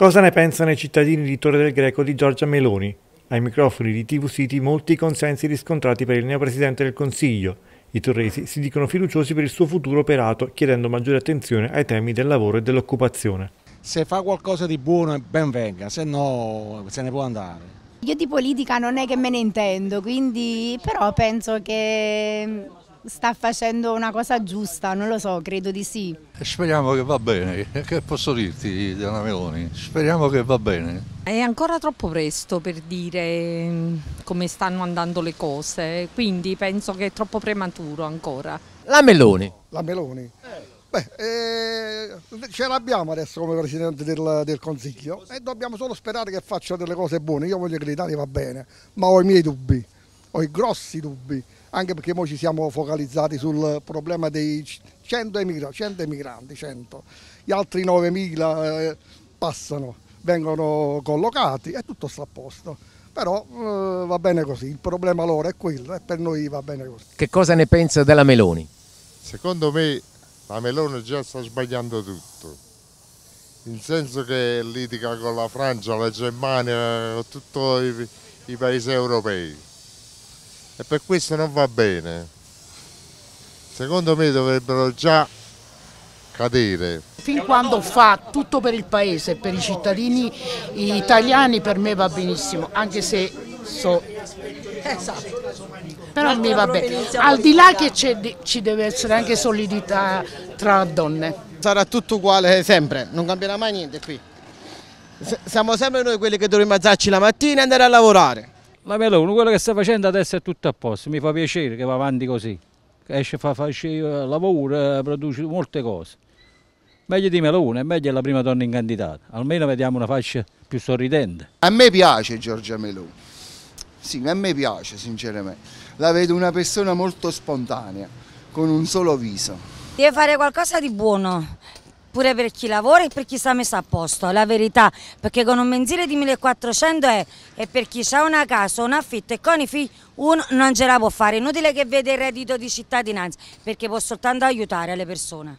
Cosa ne pensano i cittadini di Torre del Greco di Giorgia Meloni? Ai microfoni di TV City molti consensi riscontrati per il neopresidente del Consiglio. I torresi si dicono fiduciosi per il suo futuro operato, chiedendo maggiore attenzione ai temi del lavoro e dell'occupazione. Se fa qualcosa di buono, ben venga, se no se ne può andare. Io di politica non è che me ne intendo, quindi però penso che sta facendo una cosa giusta, non lo so, credo di sì. Speriamo che va bene, che posso dirti della Meloni? Speriamo che va bene. È ancora troppo presto per dire mm, come stanno andando le cose, quindi penso che è troppo prematuro ancora. La Meloni. La Meloni. Beh, eh, ce l'abbiamo adesso come Presidente del, del, Consiglio e dobbiamo solo sperare che faccia delle cose buone. Io voglio che l'Italia va bene, ma ho i miei dubbi ho i grossi dubbi, anche perché noi ci siamo focalizzati sul problema dei 100 emigranti, 100 emigranti 100. gli altri 9.000 eh, passano, vengono collocati e tutto sta a posto. Però eh, va bene così, il problema loro è quello e per noi va bene così. Che cosa ne pensa della Meloni? Secondo me la Meloni già sta sbagliando tutto in senso che litiga con la Francia, la Germania, tutti i, i paesi europei e per questo non va bene. Secondo me dovrebbero già cadere. Fin quando fa tutto per il paese, per i cittadini italiani, per me va benissimo, anche se so... Esatto. Però mi va bene. Al di là che ci deve essere anche solidità tra donne. Sarà tutto uguale sempre, non cambierà mai niente qui. S siamo sempre noi quelli che dovremmo alzarci la mattina e andare a lavorare la Meloni, quello che sta facendo adesso è tutto a posto, mi fa piacere che va avanti così, esce a fa, fare lavoro, eh, produce molte cose. Meglio di Melone, è meglio la prima donna in candidata, almeno vediamo una faccia più sorridente. A me piace Giorgia Melone. sì, a me piace sinceramente, la vedo una persona molto spontanea, con un solo viso. Deve fare qualcosa di buono, pure per chi lavora e per chi sta messo a posto, la verità, perché con un mensile di 1400 è, e per chi ha una casa, un affitto e con i figli uno non ce la può fare, inutile che vede il reddito di cittadinanza, perché può soltanto aiutare le persone.